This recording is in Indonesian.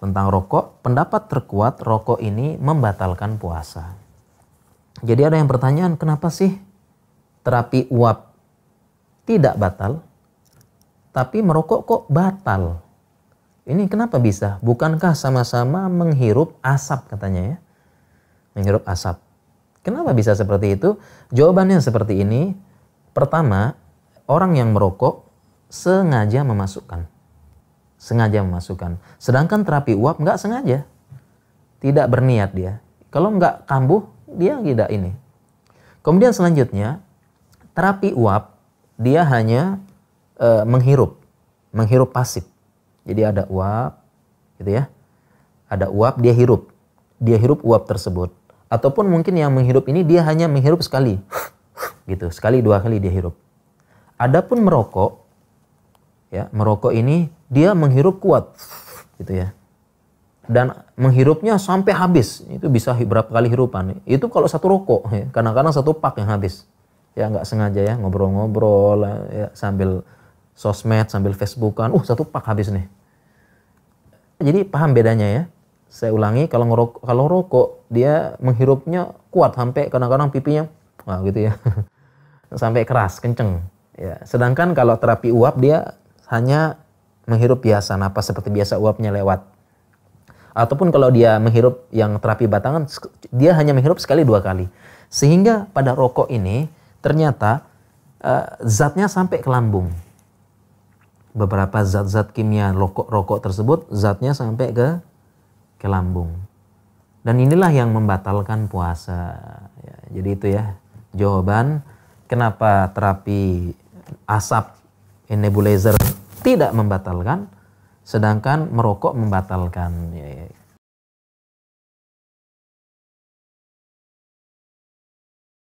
tentang rokok, pendapat terkuat rokok ini membatalkan puasa. Jadi ada yang pertanyaan, kenapa sih terapi uap tidak batal, tapi merokok kok batal? Ini kenapa bisa? Bukankah sama-sama menghirup asap katanya ya? Menghirup asap. Kenapa bisa seperti itu? Jawabannya seperti ini. Pertama, orang yang merokok sengaja memasukkan sengaja memasukkan. Sedangkan terapi uap nggak sengaja, tidak berniat dia. Kalau nggak kambuh, dia tidak ini. Kemudian selanjutnya, terapi uap dia hanya e, menghirup, menghirup pasif. Jadi ada uap, gitu ya. Ada uap dia hirup, dia hirup uap tersebut. Ataupun mungkin yang menghirup ini dia hanya menghirup sekali, gitu. Sekali dua kali dia hirup. Adapun merokok ya merokok ini dia menghirup kuat gitu ya dan menghirupnya sampai habis itu bisa berapa kali hirupan itu kalau satu rokok ya. kadang-kadang satu pak yang habis ya nggak sengaja ya ngobrol-ngobrol ya, sambil sosmed sambil facebookan uh satu pak habis nih jadi paham bedanya ya saya ulangi kalau ngerok kalau rokok dia menghirupnya kuat sampai kadang-kadang pipinya wah gitu ya sampai keras kenceng ya sedangkan kalau terapi uap dia hanya menghirup biasa napas seperti biasa uapnya lewat. Ataupun kalau dia menghirup yang terapi batangan, dia hanya menghirup sekali dua kali. Sehingga pada rokok ini ternyata uh, zatnya sampai ke lambung. Beberapa zat-zat kimia rokok-rokok tersebut zatnya sampai ke ke lambung. Dan inilah yang membatalkan puasa. Ya, jadi itu ya jawaban kenapa terapi asap nebulizer tidak membatalkan, sedangkan merokok membatalkan. Ya, ya.